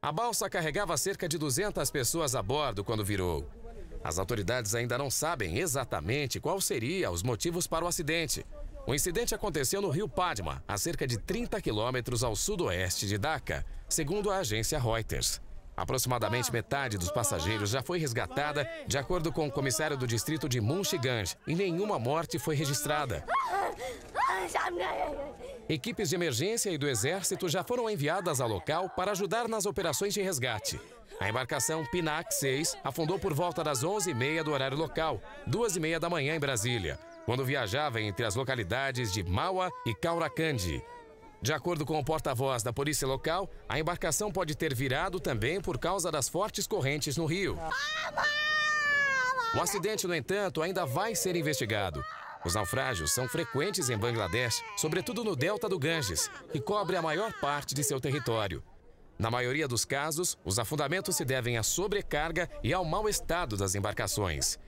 A balsa carregava cerca de 200 pessoas a bordo quando virou. As autoridades ainda não sabem exatamente qual seria os motivos para o acidente. O incidente aconteceu no rio Padma, a cerca de 30 quilômetros ao sudoeste de Dhaka, segundo a agência Reuters. Aproximadamente ah, metade dos passageiros já foi resgatada, de acordo com o comissário do distrito de Munshiganj, e nenhuma morte foi registrada. Ah, ah, Equipes de emergência e do Exército já foram enviadas ao local para ajudar nas operações de resgate. A embarcação Pinac 6 afundou por volta das 11h30 do horário local, 2h30 da manhã em Brasília, quando viajava entre as localidades de Mauá e Cauracandi. De acordo com o porta-voz da polícia local, a embarcação pode ter virado também por causa das fortes correntes no rio. O acidente, no entanto, ainda vai ser investigado. Os naufrágios são frequentes em Bangladesh, sobretudo no delta do Ganges, que cobre a maior parte de seu território. Na maioria dos casos, os afundamentos se devem à sobrecarga e ao mau estado das embarcações.